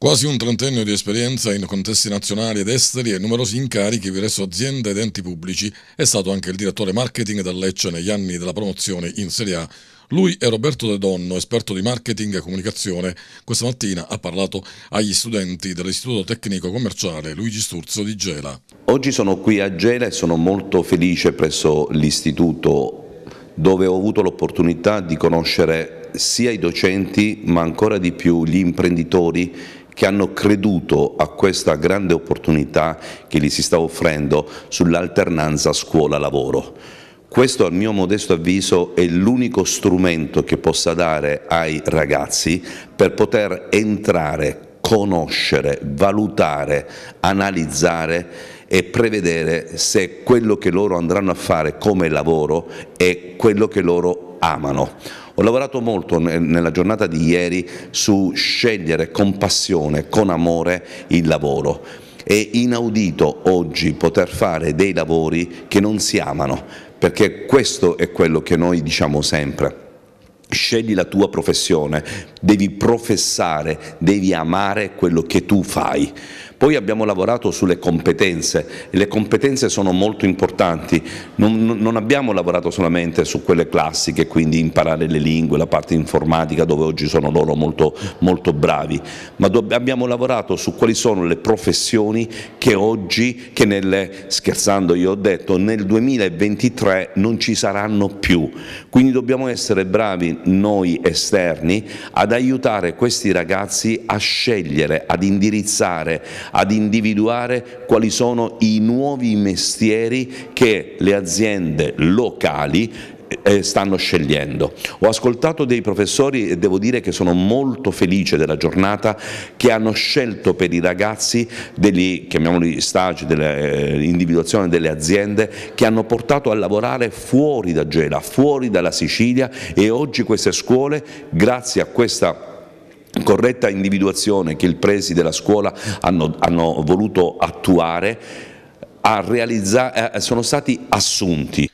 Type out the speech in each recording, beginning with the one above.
Quasi un trentennio di esperienza in contesti nazionali ed esteri e numerosi incarichi presso aziende ed enti pubblici è stato anche il direttore marketing da Lecce negli anni della promozione in Serie A. Lui è Roberto De Donno, esperto di marketing e comunicazione. Questa mattina ha parlato agli studenti dell'Istituto Tecnico Commerciale Luigi Sturzo di Gela. Oggi sono qui a Gela e sono molto felice presso l'Istituto dove ho avuto l'opportunità di conoscere sia i docenti ma ancora di più gli imprenditori che hanno creduto a questa grande opportunità che gli si sta offrendo sull'alternanza scuola-lavoro. Questo a mio modesto avviso è l'unico strumento che possa dare ai ragazzi per poter entrare, conoscere, valutare, analizzare e prevedere se quello che loro andranno a fare come lavoro è quello che loro amano ho lavorato molto nella giornata di ieri su scegliere con passione, con amore il lavoro. È inaudito oggi poter fare dei lavori che non si amano, perché questo è quello che noi diciamo sempre scegli la tua professione, devi professare, devi amare quello che tu fai. Poi abbiamo lavorato sulle competenze e le competenze sono molto importanti, non, non abbiamo lavorato solamente su quelle classiche, quindi imparare le lingue, la parte informatica dove oggi sono loro molto, molto bravi, ma abbiamo lavorato su quali sono le professioni che oggi, che nelle, scherzando io ho detto, nel 2023 non ci saranno più, quindi dobbiamo essere bravi noi esterni ad aiutare questi ragazzi a scegliere, ad indirizzare, ad individuare quali sono i nuovi mestieri che le aziende locali eh, stanno scegliendo. Ho ascoltato dei professori e devo dire che sono molto felice della giornata che hanno scelto per i ragazzi degli, chiamiamoli stage, dell'individuazione eh, delle aziende che hanno portato a lavorare fuori da Gela, fuori dalla Sicilia e oggi queste scuole grazie a questa corretta individuazione che il presi della scuola hanno, hanno voluto attuare eh, sono stati assunti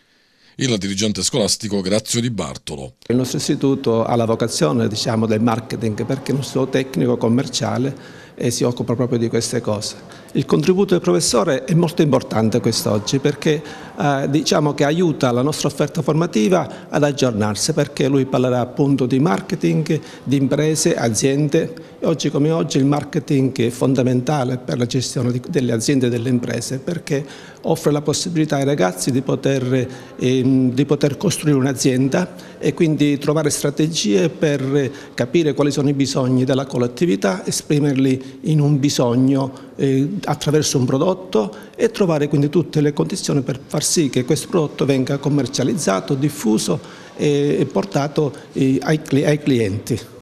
il dirigente scolastico Grazio Di Bartolo. Il nostro istituto ha la vocazione diciamo, del marketing perché il nostro tecnico commerciale e si occupa proprio di queste cose. Il contributo del professore è molto importante quest'oggi perché eh, diciamo che aiuta la nostra offerta formativa ad aggiornarsi perché lui parlerà appunto di marketing, di imprese, aziende oggi come oggi il marketing è fondamentale per la gestione di, delle aziende e delle imprese perché offre la possibilità ai ragazzi di poter, eh, di poter costruire un'azienda e quindi trovare strategie per capire quali sono i bisogni della collettività, esprimerli in un bisogno eh, attraverso un prodotto e trovare quindi tutte le condizioni per far sì che questo prodotto venga commercializzato, diffuso e portato eh, ai, ai clienti.